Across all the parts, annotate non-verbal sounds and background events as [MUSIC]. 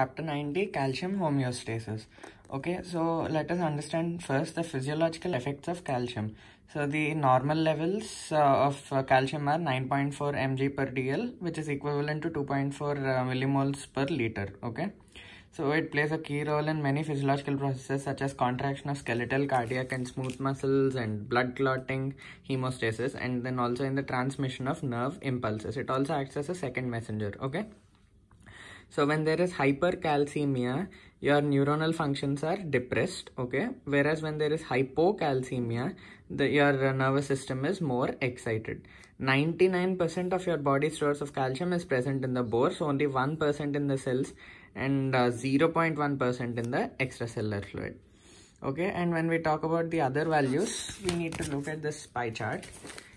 chapter 90 calcium homeostasis okay so let us understand first the physiological effects of calcium so the normal levels uh, of uh, calcium are 9.4 mg per dl which is equivalent to 2.4 uh, millimoles per liter okay so it plays a key role in many physiological processes such as contraction of skeletal cardiac and smooth muscles and blood clotting hemostasis and then also in the transmission of nerve impulses it also acts as a second messenger okay so when there is hypercalcemia, your neuronal functions are depressed, okay? Whereas when there is hypocalcemia, the, your nervous system is more excited. 99% of your body stores of calcium is present in the bore, so only 1% in the cells and 0.1% uh, in the extracellular fluid. Okay, and when we talk about the other values, we need to look at this pie chart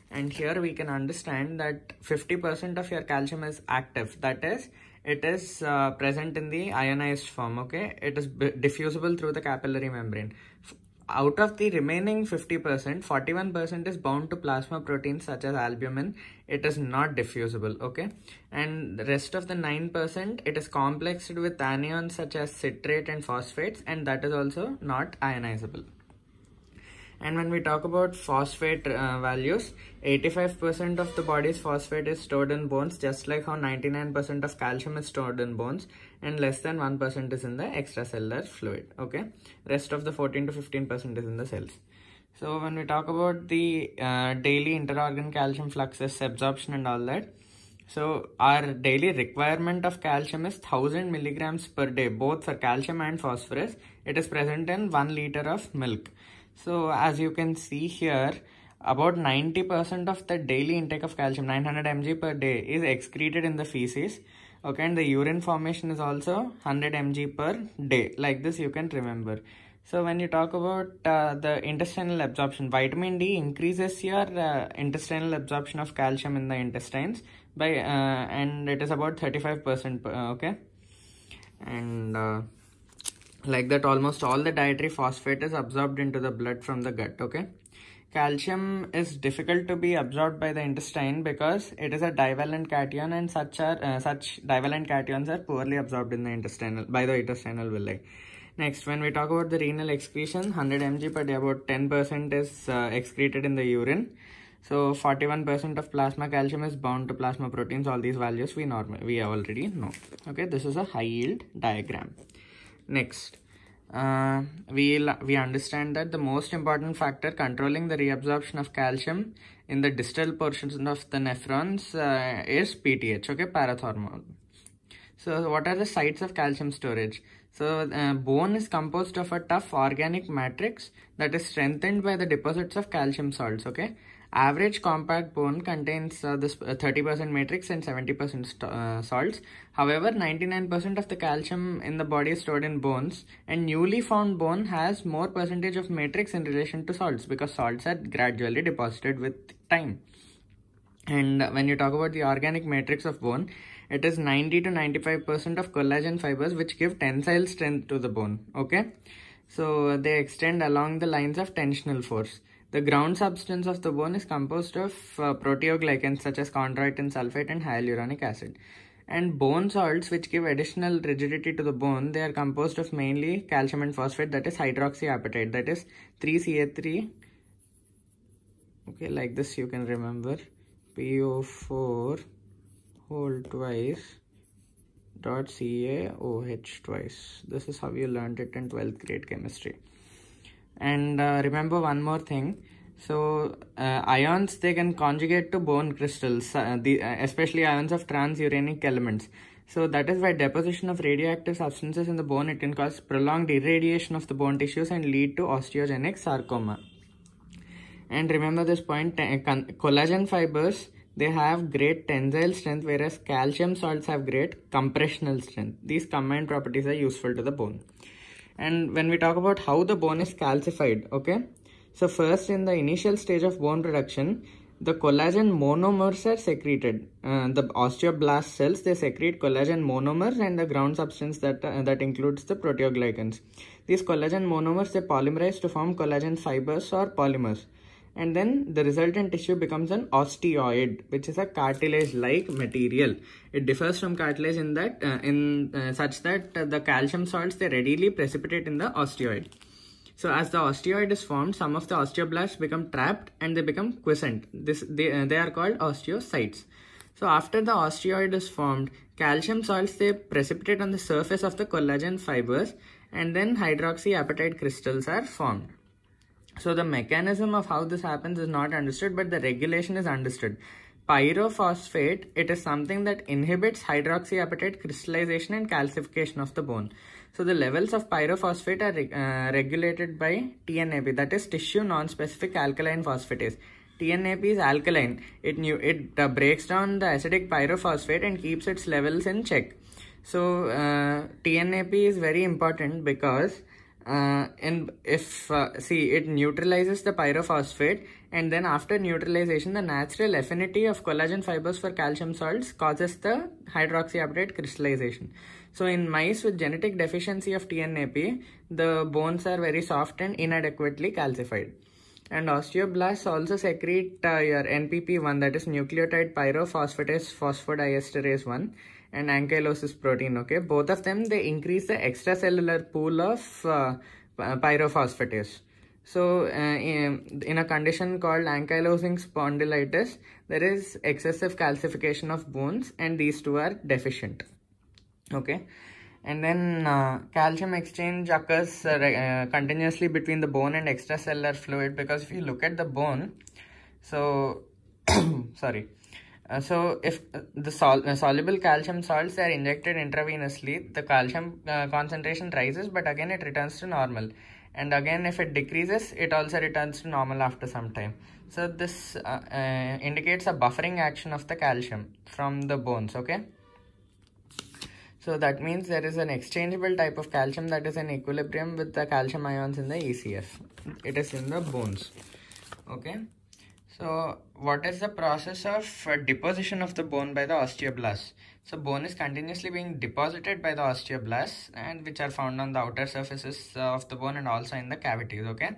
and here we can understand that 50% of your calcium is active that is it is uh, present in the ionized form okay it is diffusible through the capillary membrane out of the remaining 50% 41% is bound to plasma proteins such as albumin it is not diffusible okay and the rest of the 9% it is complexed with anions such as citrate and phosphates and that is also not ionizable and when we talk about phosphate uh, values, 85% of the body's phosphate is stored in bones, just like how 99% of calcium is stored in bones and less than 1% is in the extracellular fluid. Okay. Rest of the 14 to 15% is in the cells. So when we talk about the uh, daily interorgan calcium fluxes, absorption and all that, so our daily requirement of calcium is 1000 milligrams per day, both for calcium and phosphorus. It is present in 1 liter of milk. So as you can see here, about 90% of the daily intake of calcium, 900 mg per day is excreted in the feces. Okay, and the urine formation is also 100 mg per day. Like this you can remember. So when you talk about uh, the intestinal absorption, vitamin D increases your uh, intestinal absorption of calcium in the intestines by uh, and it is about 35%, uh, okay? And uh, like that almost all the dietary phosphate is absorbed into the blood from the gut okay calcium is difficult to be absorbed by the intestine because it is a divalent cation and such are uh, such divalent cations are poorly absorbed in the intestinal by the intestinal villi next when we talk about the renal excretion 100 mg per day about 10% is uh, excreted in the urine so 41% of plasma calcium is bound to plasma proteins all these values we normal we already know okay this is a high yield diagram Next, uh, we, we understand that the most important factor controlling the reabsorption of calcium in the distal portions of the nephrons uh, is PTH, okay, parathormone. So what are the sites of calcium storage? So uh, bone is composed of a tough organic matrix that is strengthened by the deposits of calcium salts, okay. Average compact bone contains uh, this 30% uh, matrix and 70% uh, salts. However, 99% of the calcium in the body is stored in bones and newly found bone has more percentage of matrix in relation to salts because salts are gradually deposited with time. And when you talk about the organic matrix of bone, it is 90 to 95% of collagen fibers which give tensile strength to the bone, okay? So they extend along the lines of tensional force. The ground substance of the bone is composed of uh, proteoglycans such as chondroitin sulfate and hyaluronic acid. And bone salts which give additional rigidity to the bone, they are composed of mainly calcium and phosphate that is hydroxyapatite that is 3CA3. Okay, like this you can remember. PO4 whole twice dot CaOH twice. This is how you learned it in 12th grade chemistry and uh, remember one more thing so uh, ions they can conjugate to bone crystals uh, the, uh, especially ions of transuranic elements so that is why deposition of radioactive substances in the bone it can cause prolonged irradiation of the bone tissues and lead to osteogenic sarcoma and remember this point uh, collagen fibers they have great tensile strength whereas calcium salts have great compressional strength these combined properties are useful to the bone and when we talk about how the bone is calcified okay so first in the initial stage of bone reduction the collagen monomers are secreted uh, the osteoblast cells they secrete collagen monomers and the ground substance that uh, that includes the proteoglycans these collagen monomers they polymerize to form collagen fibers or polymers and then the resultant tissue becomes an osteoid which is a cartilage like material it differs from cartilage in that uh, in uh, such that uh, the calcium salts they readily precipitate in the osteoid so as the osteoid is formed some of the osteoblasts become trapped and they become quiescent this they, uh, they are called osteocytes so after the osteoid is formed calcium salts they precipitate on the surface of the collagen fibers and then hydroxyapatite crystals are formed so the mechanism of how this happens is not understood, but the regulation is understood. Pyrophosphate, it is something that inhibits hydroxyapatite crystallization and calcification of the bone. So the levels of pyrophosphate are re uh, regulated by TNAP, that is tissue non-specific alkaline phosphatase. TNAP is alkaline. It new it uh, breaks down the acidic pyrophosphate and keeps its levels in check. So uh, TNAP is very important because uh, and if uh, see it neutralizes the pyrophosphate and then after neutralization the natural affinity of collagen fibers for calcium salts causes the hydroxyapatite crystallization so in mice with genetic deficiency of tnap the bones are very soft and inadequately calcified and osteoblasts also secrete uh, your npp1 that is nucleotide pyrophosphatase phosphodiesterase 1 and ankylosis protein, okay? Both of them, they increase the extracellular pool of uh, uh pyrophosphatase. So uh, in, in a condition called ankylosing spondylitis, there is excessive calcification of bones and these two are deficient. Okay. And then uh, calcium exchange occurs uh, uh continuously between the bone and extracellular fluid because if you look at the bone, so [COUGHS] sorry, uh, so if uh, the sol uh, soluble calcium salts are injected intravenously, the calcium uh, concentration rises, but again it returns to normal. And again, if it decreases, it also returns to normal after some time. So this uh, uh, indicates a buffering action of the calcium from the bones, okay? So that means there is an exchangeable type of calcium that is in equilibrium with the calcium ions in the ECF. It is in the bones, okay? So what is the process of uh, deposition of the bone by the osteoblasts? So bone is continuously being deposited by the osteoblasts and which are found on the outer surfaces of the bone and also in the cavities, okay?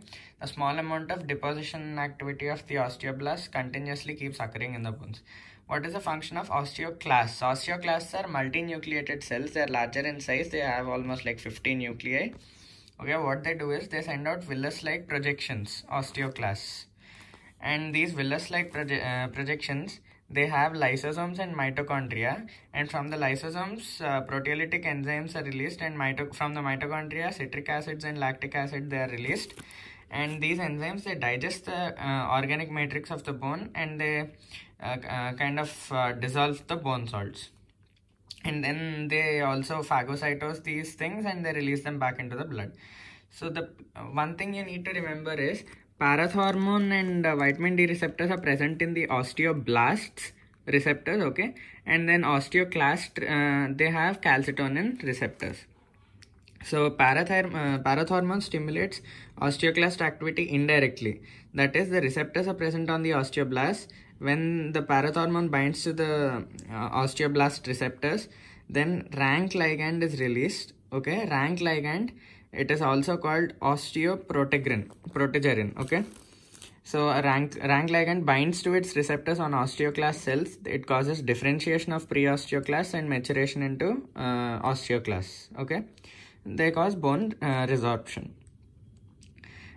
A small amount of deposition activity of the osteoblasts continuously keeps occurring in the bones. What is the function of osteoclasts? Osteoclasts are multinucleated cells. They are larger in size. They have almost like 15 nuclei. Okay, what they do is they send out villus-like projections, osteoclasts and these villus-like proje uh, projections they have lysosomes and mitochondria and from the lysosomes uh, proteolytic enzymes are released and mito from the mitochondria citric acids and lactic acid they are released and these enzymes they digest the uh, organic matrix of the bone and they uh, uh, kind of uh, dissolve the bone salts and then they also phagocytose these things and they release them back into the blood so the one thing you need to remember is Parathormone and uh, vitamin D receptors are present in the osteoblasts receptors, okay, and then osteoclast uh, they have calcitonin receptors. So uh, parathormone stimulates osteoclast activity indirectly. That is, the receptors are present on the osteoblast. When the parathormone binds to the uh, osteoblast receptors, then rank ligand is released. Okay, rank ligand it is also called osteoprotegerin protegerin okay so a rank, rank ligand binds to its receptors on osteoclast cells. It causes differentiation of pre osteoclasts and maturation into uh, osteoclasts. Okay, they cause bone uh, resorption.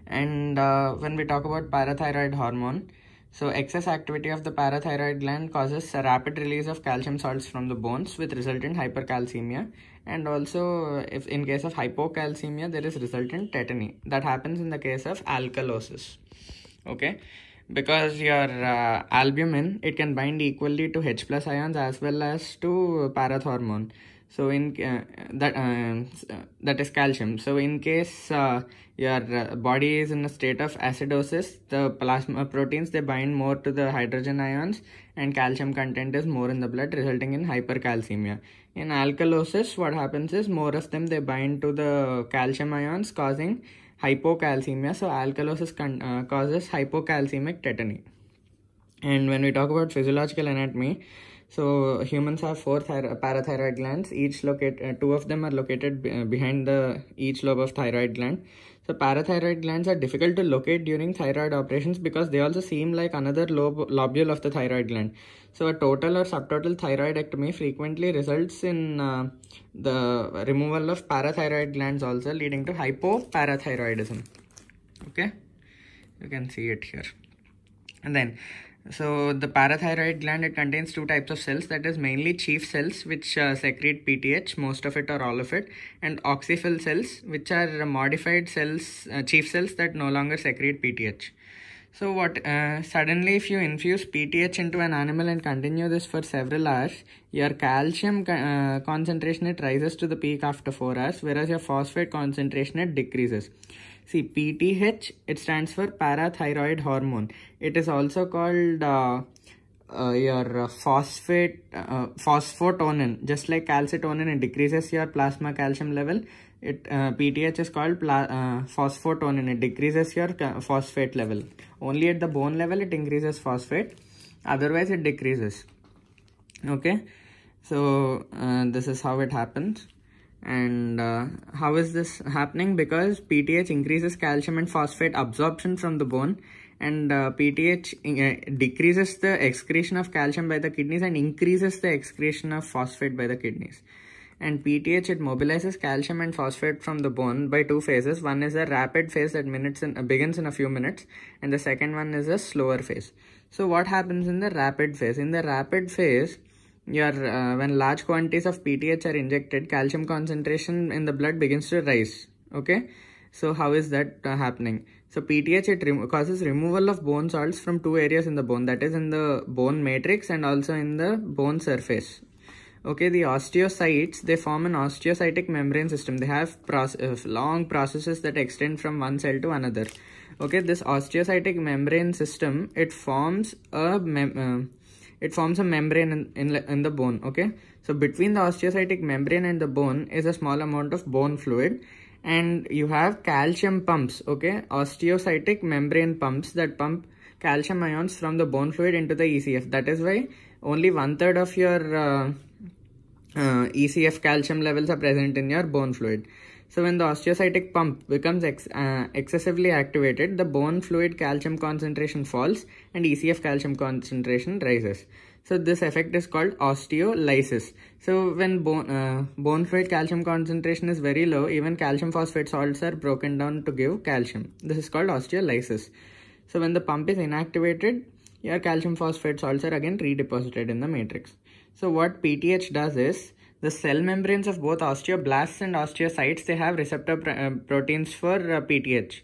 And uh, when we talk about parathyroid hormone, so excess activity of the parathyroid gland causes a rapid release of calcium salts from the bones with resultant hypercalcemia and also if in case of hypocalcemia there is resultant tetany that happens in the case of alkalosis. Okay because your uh, albumin it can bind equally to H plus ions as well as to parathormone so in uh, that uh, uh, that is calcium so in case uh, your uh, body is in a state of acidosis the plasma proteins they bind more to the hydrogen ions and calcium content is more in the blood resulting in hypercalcemia in alkalosis what happens is more of them they bind to the calcium ions causing hypocalcemia so alkalosis uh, causes hypocalcemic tetany and when we talk about physiological anatomy so humans have four parathyroid glands. Each locate uh, two of them are located uh, behind the each lobe of thyroid gland. So parathyroid glands are difficult to locate during thyroid operations because they also seem like another lobe lobule of the thyroid gland. So a total or subtotal thyroidectomy frequently results in uh, the removal of parathyroid glands also leading to hypoparathyroidism. Okay, you can see it here. And then so the parathyroid gland, it contains two types of cells, that is mainly chief cells, which uh, secrete PTH, most of it or all of it, and oxyphil cells, which are modified cells, uh, chief cells that no longer secrete PTH. So what, uh, suddenly if you infuse PTH into an animal and continue this for several hours, your calcium uh, concentration, it rises to the peak after 4 hours, whereas your phosphate concentration, it decreases. See, PTH, it stands for parathyroid hormone. It is also called uh, uh, your uh, phosphate, uh, phosphotonin. Just like calcitonin, it decreases your plasma calcium level. It PTH uh, is called uh, phosphotonin. It decreases your phosphate level. Only at the bone level, it increases phosphate. Otherwise, it decreases. Okay. So, uh, this is how it happens and uh, how is this happening because PTH increases calcium and phosphate absorption from the bone and uh, PTH uh, decreases the excretion of calcium by the kidneys and increases the excretion of phosphate by the kidneys and PTH it mobilizes calcium and phosphate from the bone by two phases one is a rapid phase that minutes in, uh, begins in a few minutes and the second one is a slower phase so what happens in the rapid phase in the rapid phase your uh, when large quantities of PTH are injected, calcium concentration in the blood begins to rise. Okay, so how is that uh, happening? So PTH it rem causes removal of bone salts from two areas in the bone, that is in the bone matrix and also in the bone surface. Okay, the osteocytes, they form an osteocytic membrane system. They have process, uh, long processes that extend from one cell to another. Okay, this osteocytic membrane system, it forms a mem uh, it forms a membrane in, in, in the bone okay so between the osteocytic membrane and the bone is a small amount of bone fluid and you have calcium pumps okay osteocytic membrane pumps that pump calcium ions from the bone fluid into the ECF that is why only one third of your uh, uh, ECF calcium levels are present in your bone fluid so when the osteocytic pump becomes ex uh, excessively activated, the bone fluid calcium concentration falls and ECF calcium concentration rises. So this effect is called osteolysis. So when bone, uh, bone fluid calcium concentration is very low, even calcium phosphate salts are broken down to give calcium. This is called osteolysis. So when the pump is inactivated, your calcium phosphate salts are again redeposited in the matrix. So what PTH does is, the cell membranes of both osteoblasts and osteocytes, they have receptor pr uh, proteins for uh, PTH.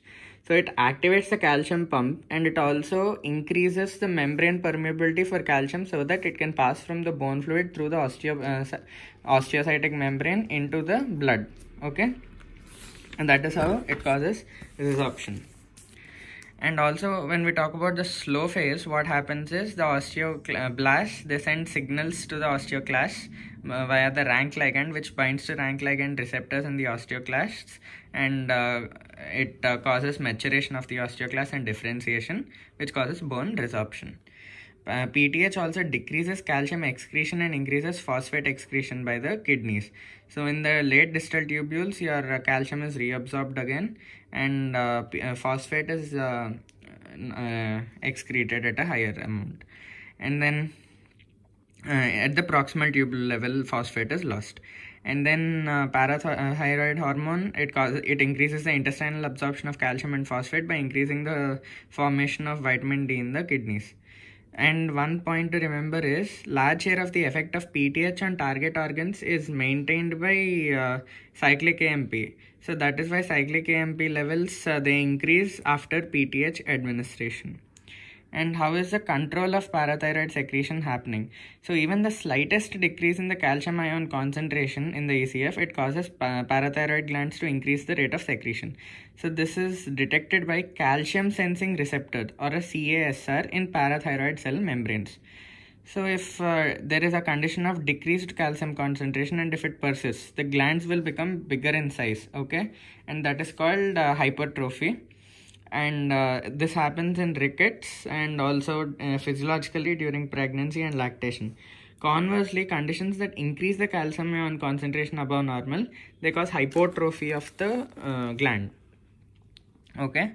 So it activates the calcium pump and it also increases the membrane permeability for calcium so that it can pass from the bone fluid through the osteo uh, osteocytic membrane into the blood. Okay. And that is how it causes resorption and also when we talk about the slow phase what happens is the osteoblasts they send signals to the osteoclast uh, via the rank ligand which binds to rank ligand receptors in the osteoclasts and uh, it uh, causes maturation of the osteoclast and differentiation which causes bone resorption PTH uh, also decreases calcium excretion and increases phosphate excretion by the kidneys. So in the late distal tubules, your uh, calcium is reabsorbed again and uh, uh, phosphate is uh, uh, excreted at a higher amount and then uh, at the proximal tubule level phosphate is lost and then uh, parathyroid hormone it causes it increases the intestinal absorption of calcium and phosphate by increasing the formation of vitamin D in the kidneys and one point to remember is large share of the effect of PTH on target organs is maintained by uh, cyclic AMP. So that is why cyclic AMP levels uh, they increase after PTH administration and how is the control of parathyroid secretion happening. So even the slightest decrease in the calcium ion concentration in the ACF, it causes parathyroid glands to increase the rate of secretion. So this is detected by calcium sensing receptor or a CASR in parathyroid cell membranes. So if uh, there is a condition of decreased calcium concentration and if it persists, the glands will become bigger in size, okay? And that is called uh, hypertrophy and uh, this happens in rickets and also uh, physiologically during pregnancy and lactation. Conversely, conditions that increase the calcium ion concentration above normal, they cause hypertrophy of the uh, gland. Okay,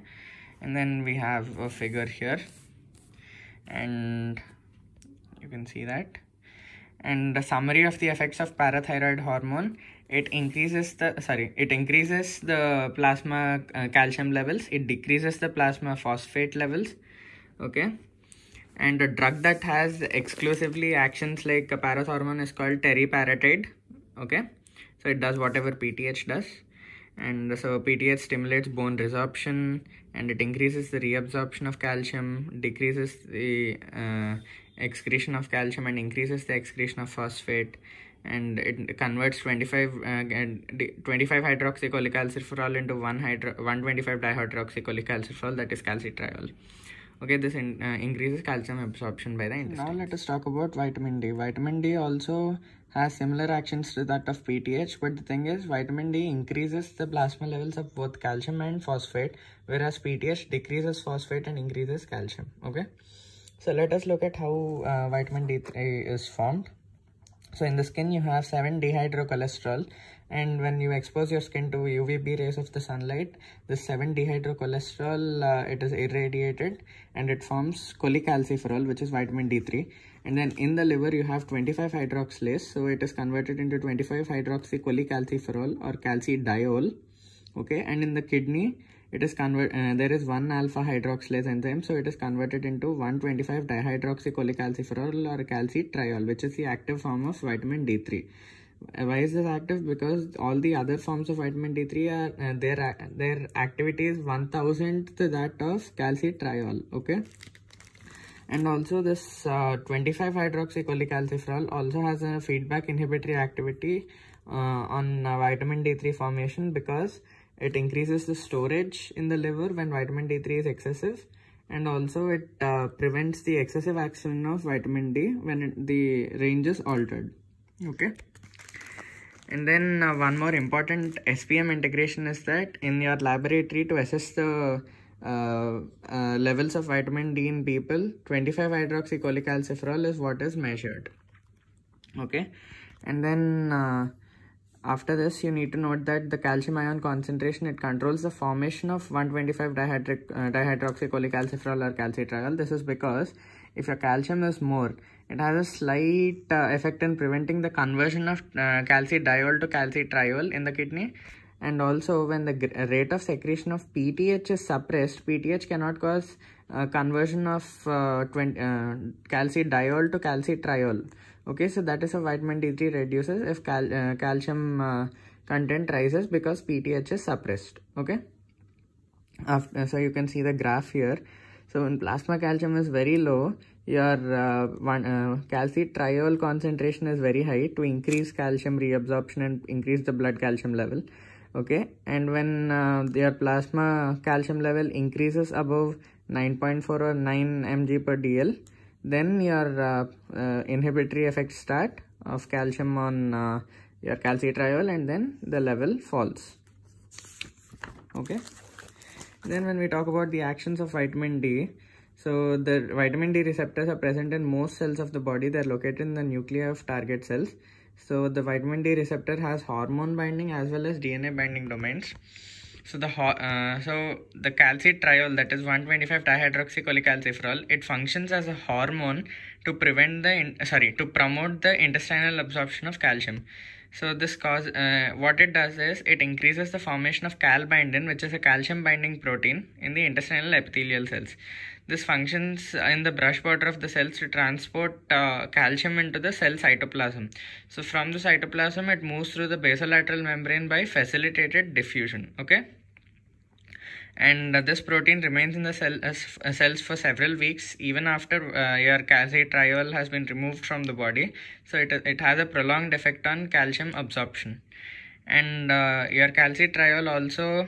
and then we have a figure here and you can see that and the summary of the effects of parathyroid hormone it increases the sorry it increases the plasma uh, calcium levels it decreases the plasma phosphate levels okay and a drug that has exclusively actions like parathyroid is called teriparatide okay so it does whatever pth does and so pth stimulates bone resorption and it increases the reabsorption of calcium decreases the uh, excretion of calcium and increases the excretion of phosphate and it converts 25 uh, 25 acid alciferol into 1 hydro 125 acid alciferol that is calcitriol okay this in, uh, increases calcium absorption by the intestine now let us talk about vitamin d vitamin d also has similar actions to that of pth but the thing is vitamin d increases the plasma levels of both calcium and phosphate whereas pth decreases phosphate and increases calcium okay so let us look at how uh, vitamin D3 is formed. So in the skin, you have 7-dehydrocholesterol and when you expose your skin to UVB rays of the sunlight, the 7-dehydrocholesterol, uh, it is irradiated and it forms cholecalciferol, which is vitamin D3. And then in the liver, you have 25-hydroxylase, so it is converted into 25-hydroxycholecalciferol or calcidiol. Okay, and in the kidney, it is convert uh, there is one alpha hydroxylase enzyme so it is converted into 125 dihydroxycholecalciferol or calcitriol which is the active form of vitamin d3 why is this active because all the other forms of vitamin d3 are uh, their their activity is 1000th that of calcitriol okay and also this uh, 25 hydroxycholecalciferol also has a feedback inhibitory activity uh, on uh, vitamin d3 formation because it increases the storage in the liver when vitamin D3 is excessive and also it uh, prevents the excessive action of vitamin D when it, the range is altered. Okay. And then uh, one more important SPM integration is that in your laboratory to assess the uh, uh, levels of vitamin D in people, 25 hydroxycholecalciferol is what is measured. Okay, and then uh, after this, you need to note that the calcium ion concentration, it controls the formation of 125 dihydric, uh, dihydroxycholecalciferol or calcitriol. This is because if your calcium is more, it has a slight uh, effect in preventing the conversion of uh, calcidiol to calcitriol in the kidney. And also when the rate of secretion of PTH is suppressed, PTH cannot cause uh, conversion of uh, 20, uh, calcidiol to calcitriol okay so that is a vitamin d3 reduces if cal uh, calcium uh, content rises because pth is suppressed okay after so you can see the graph here so when plasma calcium is very low your uh, one uh, calcitriol concentration is very high to increase calcium reabsorption and increase the blood calcium level okay and when uh, your plasma calcium level increases above 9.4 or 9 mg per dl then your uh, uh, inhibitory effect start of calcium on uh, your calcitriol and then the level falls okay then when we talk about the actions of vitamin d so the vitamin d receptors are present in most cells of the body they're located in the nuclei of target cells so the vitamin d receptor has hormone binding as well as dna binding domains so the uh, so the calcitriol that is 125 dihydroxycholecalciferol it functions as a hormone to prevent the in, sorry to promote the intestinal absorption of calcium. So this cause uh, what it does is it increases the formation of calbindin which is a calcium binding protein in the intestinal epithelial cells. This functions in the brush border of the cells to transport uh, calcium into the cell cytoplasm. So from the cytoplasm, it moves through the basolateral membrane by facilitated diffusion. Okay and uh, this protein remains in the cell uh, uh cells for several weeks even after uh, your calcitriol has been removed from the body so it, it has a prolonged effect on calcium absorption and uh, your calcitriol also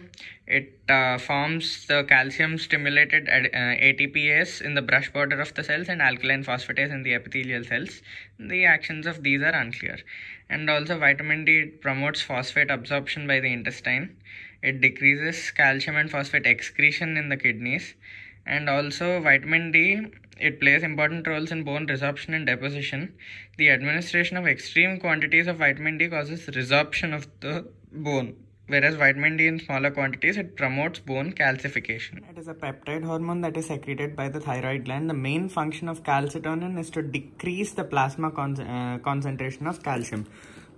it uh, forms the calcium stimulated ATPase uh, in the brush border of the cells and alkaline phosphatase in the epithelial cells. The actions of these are unclear. And also, vitamin D promotes phosphate absorption by the intestine. It decreases calcium and phosphate excretion in the kidneys. And also, vitamin D it plays important roles in bone resorption and deposition. The administration of extreme quantities of vitamin D causes resorption of the bone whereas vitamin D in smaller quantities, it promotes bone calcification. It is a peptide hormone that is secreted by the thyroid gland. The main function of calcitonin is to decrease the plasma con uh, concentration of calcium.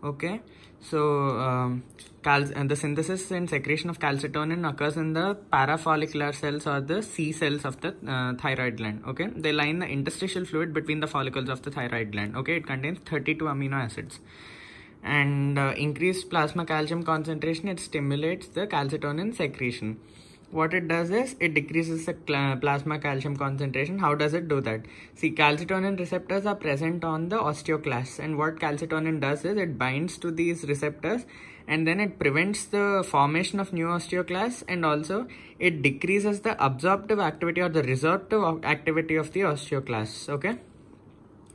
Okay, so um, and the synthesis and secretion of calcitonin occurs in the parafollicular cells or the C cells of the uh, thyroid gland. Okay, they line the interstitial fluid between the follicles of the thyroid gland. Okay, it contains 32 amino acids and uh, increased plasma calcium concentration it stimulates the calcitonin secretion what it does is it decreases the plasma calcium concentration how does it do that see calcitonin receptors are present on the osteoclasts and what calcitonin does is it binds to these receptors and then it prevents the formation of new osteoclasts and also it decreases the absorptive activity or the resorptive activity of the osteoclasts okay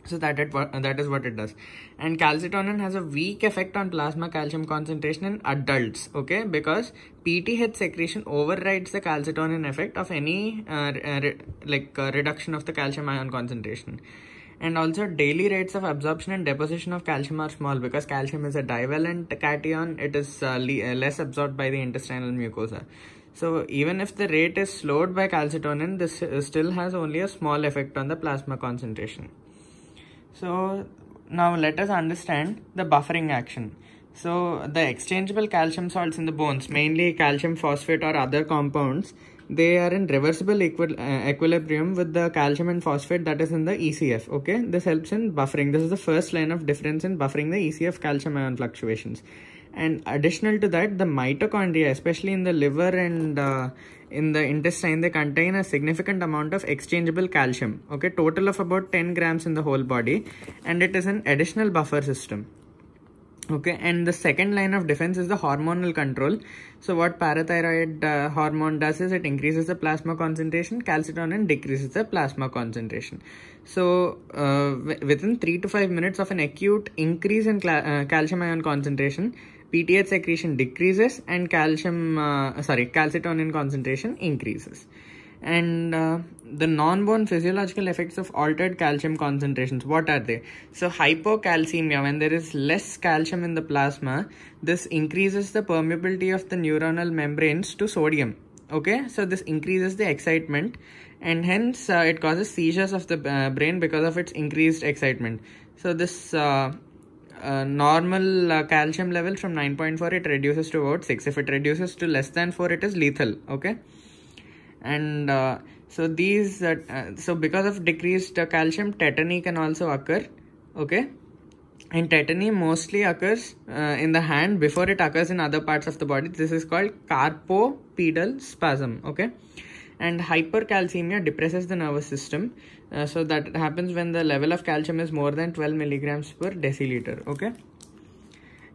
so that it that is what it does and calcitonin has a weak effect on plasma calcium concentration in adults okay because pth secretion overrides the calcitonin effect of any uh, re like uh, reduction of the calcium ion concentration and also daily rates of absorption and deposition of calcium are small because calcium is a divalent cation it is uh, le uh, less absorbed by the intestinal mucosa so even if the rate is slowed by calcitonin this uh, still has only a small effect on the plasma concentration so now let us understand the buffering action. So the exchangeable calcium salts in the bones, mainly calcium phosphate or other compounds, they are in reversible equi uh, equilibrium with the calcium and phosphate that is in the ECF. Okay, this helps in buffering. This is the first line of difference in buffering the ECF calcium ion fluctuations. And additional to that, the mitochondria, especially in the liver and uh, in the intestine they contain a significant amount of exchangeable calcium okay total of about 10 grams in the whole body and it is an additional buffer system okay and the second line of defense is the hormonal control so what parathyroid uh, hormone does is it increases the plasma concentration calcitonin decreases the plasma concentration so uh, within 3 to 5 minutes of an acute increase in uh, calcium ion concentration PTH secretion decreases and calcium, uh, sorry, calcitonin concentration increases. And uh, the non-bone physiological effects of altered calcium concentrations, what are they? So hypocalcemia, when there is less calcium in the plasma, this increases the permeability of the neuronal membranes to sodium. Okay, so this increases the excitement and hence uh, it causes seizures of the uh, brain because of its increased excitement. So this uh, uh, normal uh, calcium level from 9.4 it reduces to about 6 if it reduces to less than 4 it is lethal okay and uh, so these uh, uh, so because of decreased uh, calcium tetany can also occur okay and tetany mostly occurs in the hand before it occurs in other parts of the body this is called carpopedal spasm okay and hypercalcemia depresses the nervous system uh, so that happens when the level of calcium is more than 12 milligrams per deciliter okay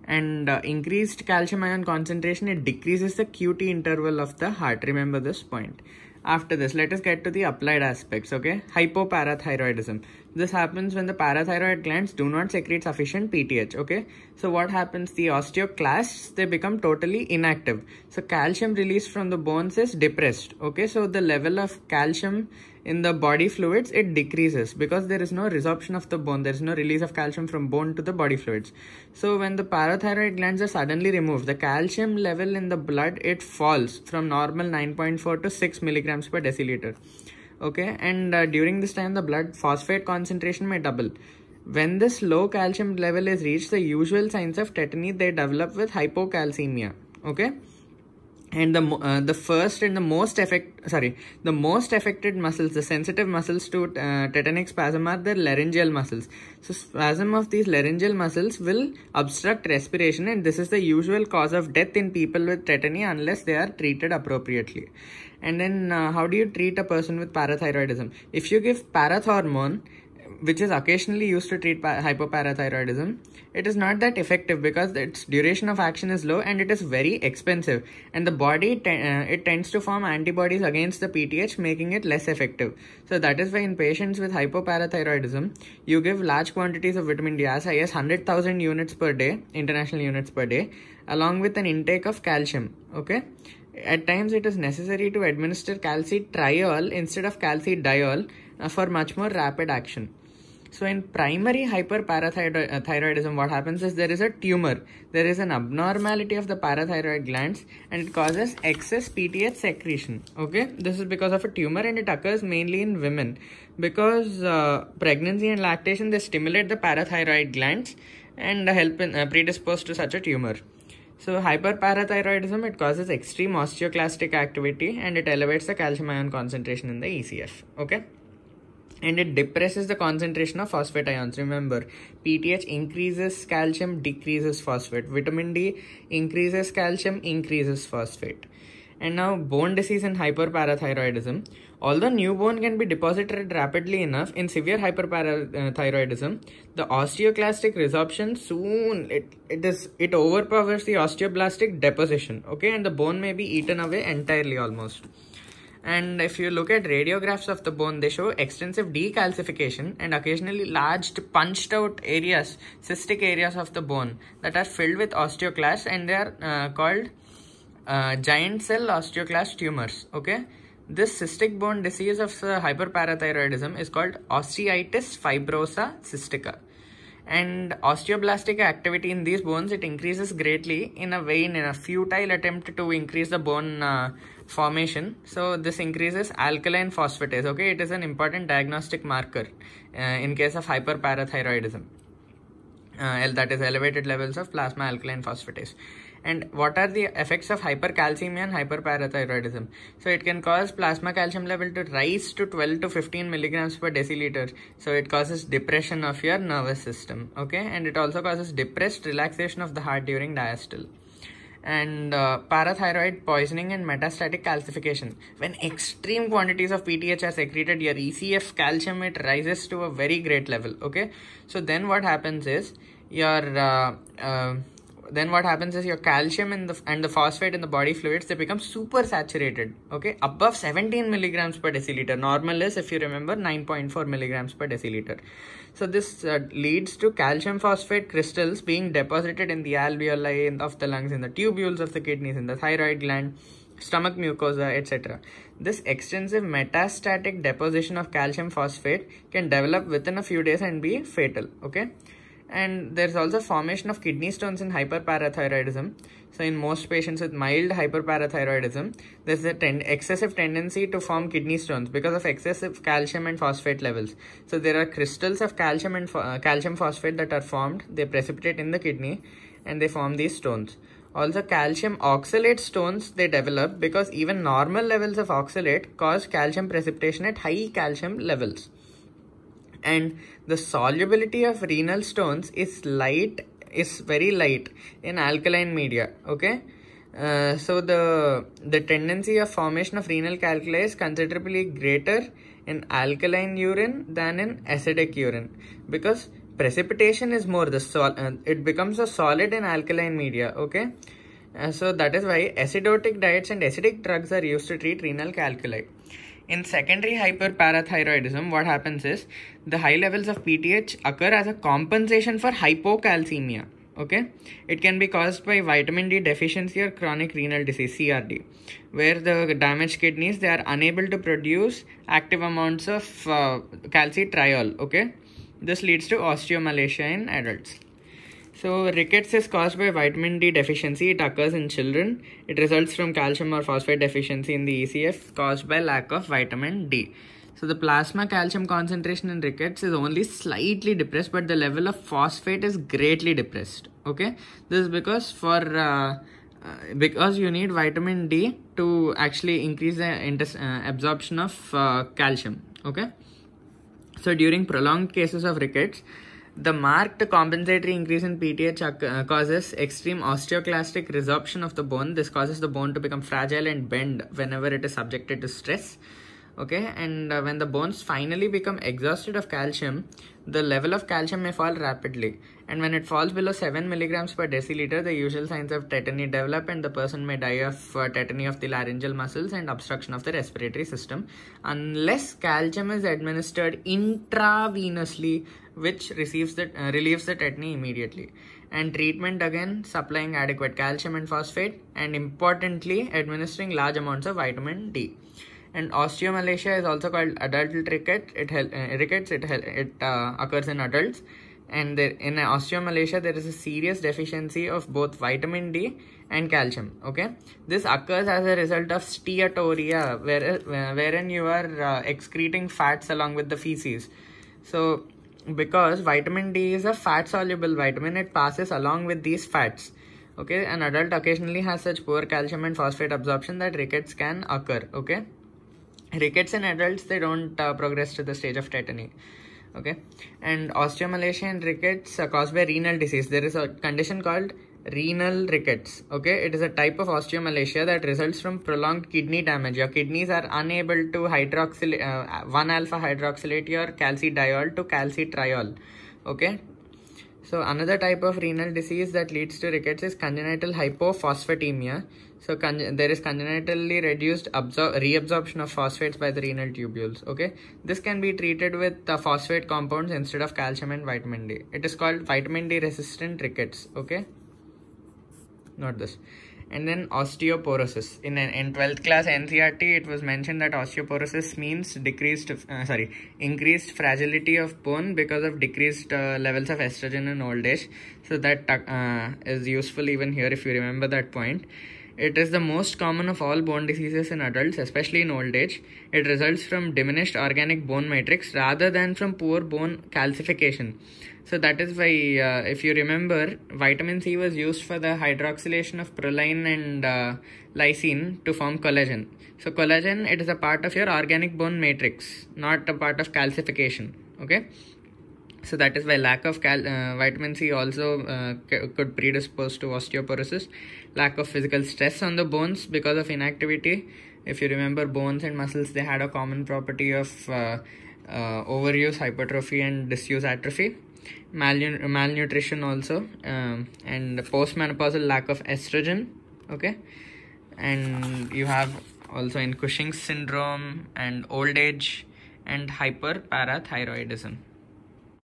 and uh, increased calcium ion concentration it decreases the qt interval of the heart remember this point after this let us get to the applied aspects okay hypoparathyroidism this happens when the parathyroid glands do not secrete sufficient PTH, okay? So what happens? The osteoclasts, they become totally inactive. So calcium release from the bones is depressed, okay? So the level of calcium in the body fluids, it decreases because there is no resorption of the bone. There is no release of calcium from bone to the body fluids. So when the parathyroid glands are suddenly removed, the calcium level in the blood, it falls from normal 9.4 to 6 milligrams per deciliter okay and uh, during this time the blood phosphate concentration may double when this low calcium level is reached the usual signs of tetany they develop with hypocalcemia okay and the uh, the first and the most effect sorry the most affected muscles the sensitive muscles to uh, tetanic spasm are the laryngeal muscles so spasm of these laryngeal muscles will obstruct respiration and this is the usual cause of death in people with tetany unless they are treated appropriately and then uh, how do you treat a person with parathyroidism if you give parathormone, which is occasionally used to treat hypoparathyroidism it is not that effective because its duration of action is low and it is very expensive and the body te uh, it tends to form antibodies against the pth making it less effective so that is why in patients with hypoparathyroidism you give large quantities of vitamin d as high as 100000 units per day international units per day along with an intake of calcium okay at times it is necessary to administer calcitriol instead of calcidiol uh, for much more rapid action. So in primary hyperparathyroidism, what happens is there is a tumor. There is an abnormality of the parathyroid glands and it causes excess PTH secretion. Okay, this is because of a tumor and it occurs mainly in women because uh, pregnancy and lactation, they stimulate the parathyroid glands and help in, uh, predispose to such a tumor. So hyperparathyroidism, it causes extreme osteoclastic activity and it elevates the calcium ion concentration in the ECF. Okay. And it depresses the concentration of phosphate ions. Remember, PTH increases calcium, decreases phosphate. Vitamin D increases calcium, increases phosphate. And now bone disease and hyperparathyroidism Although newborn can be deposited rapidly enough in severe hyperparathyroidism, the osteoclastic resorption soon it, it is it overpowers the osteoblastic deposition, okay, and the bone may be eaten away entirely almost. And if you look at radiographs of the bone, they show extensive decalcification and occasionally large punched out areas, cystic areas of the bone that are filled with osteoclasts and they are uh, called uh, giant cell osteoclast tumors, okay this cystic bone disease of uh, hyperparathyroidism is called osteitis fibrosa cystica. And osteoblastic activity in these bones, it increases greatly in a vein in a futile attempt to increase the bone uh, formation. So this increases alkaline phosphatase. Okay, it is an important diagnostic marker uh, in case of hyperparathyroidism. Uh, that is elevated levels of plasma alkaline phosphatase. And what are the effects of hypercalcemia and hyperparathyroidism? So it can cause plasma calcium level to rise to 12 to 15 milligrams per deciliter. So it causes depression of your nervous system. Okay. And it also causes depressed relaxation of the heart during diastole and uh, parathyroid poisoning and metastatic calcification. When extreme quantities of PTH are secreted, your ECF calcium it rises to a very great level. Okay, so then what happens is your uh, uh, then what happens is your calcium and the and the phosphate in the body fluids they become super saturated okay above 17 milligrams per deciliter normal is if you remember 9.4 milligrams per deciliter so this uh, leads to calcium phosphate crystals being deposited in the alveoli of the lungs in the tubules of the kidneys in the thyroid gland stomach mucosa, etc. This extensive metastatic deposition of calcium phosphate can develop within a few days and be fatal. Okay and there's also formation of kidney stones in hyperparathyroidism. So in most patients with mild hyperparathyroidism, there's an ten excessive tendency to form kidney stones because of excessive calcium and phosphate levels. So there are crystals of calcium and uh, calcium phosphate that are formed. They precipitate in the kidney and they form these stones. Also calcium oxalate stones they develop because even normal levels of oxalate cause calcium precipitation at high calcium levels and the solubility of renal stones is light is very light in alkaline media okay uh, so the the tendency of formation of renal calculi is considerably greater in alkaline urine than in acidic urine because precipitation is more the sol uh, it becomes a solid in alkaline media okay uh, so that is why acidotic diets and acidic drugs are used to treat renal calculi in secondary hyperparathyroidism, what happens is the high levels of PTH occur as a compensation for hypocalcemia. Okay, it can be caused by vitamin D deficiency or chronic renal disease (CRD), where the damaged kidneys they are unable to produce active amounts of uh, calcitriol. Okay, this leads to osteomalacia in adults. So rickets is caused by vitamin D deficiency. It occurs in children. It results from calcium or phosphate deficiency in the ECF caused by lack of vitamin D. So the plasma calcium concentration in rickets is only slightly depressed but the level of phosphate is greatly depressed. Okay. This is because for uh, uh because you need vitamin D to actually increase the uh, absorption of uh, calcium. Okay. So during prolonged cases of rickets, the marked compensatory increase in PTH causes extreme osteoclastic resorption of the bone. This causes the bone to become fragile and bend whenever it is subjected to stress. Okay, and uh, when the bones finally become exhausted of calcium, the level of calcium may fall rapidly. And when it falls below 7 milligrams per deciliter, the usual signs of tetany develop and the person may die of uh, tetany of the laryngeal muscles and obstruction of the respiratory system. Unless calcium is administered intravenously which receives the, uh, relieves the tetany immediately. And treatment again, supplying adequate calcium and phosphate, and importantly, administering large amounts of vitamin D. And osteomalacia is also called adult rickets. It, uh, rickets, it, it uh, occurs in adults. And there, in osteomalacia, there is a serious deficiency of both vitamin D and calcium. Okay, this occurs as a result of steatorrhea, where, uh, wherein you are uh, excreting fats along with the feces. So because vitamin D is a fat soluble vitamin it passes along with these fats okay an adult occasionally has such poor calcium and phosphate absorption that rickets can occur okay rickets in adults they don't uh, progress to the stage of tetany okay and osteomalacia and rickets are uh, caused by renal disease there is a condition called renal rickets okay it is a type of osteomalacia that results from prolonged kidney damage your kidneys are unable to hydroxylate uh, 1 alpha hydroxylate your calcidiol to calcitriol okay so another type of renal disease that leads to rickets is congenital hypophosphatemia so there is congenitally reduced reabsorption of phosphates by the renal tubules okay this can be treated with the uh, phosphate compounds instead of calcium and vitamin d it is called vitamin d resistant rickets okay not this and then osteoporosis in in 12th class ncrt it was mentioned that osteoporosis means decreased uh, sorry increased fragility of bone because of decreased uh, levels of estrogen in old age so that uh, is useful even here if you remember that point it is the most common of all bone diseases in adults, especially in old age. It results from diminished organic bone matrix rather than from poor bone calcification. So that is why, uh, if you remember, vitamin C was used for the hydroxylation of proline and uh, lysine to form collagen. So collagen, it is a part of your organic bone matrix, not a part of calcification. Okay. So that is why lack of cal uh, vitamin C also uh, could predispose to osteoporosis, lack of physical stress on the bones because of inactivity. If you remember, bones and muscles, they had a common property of uh, uh, overuse, hypertrophy and disuse atrophy malnu malnutrition also um, and postmenopausal lack of estrogen okay and you have also in Cushing's syndrome and old age and hyperparathyroidism